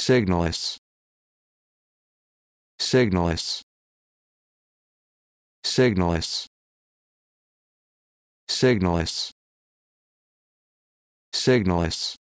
signalists signalists signalists signalists signalists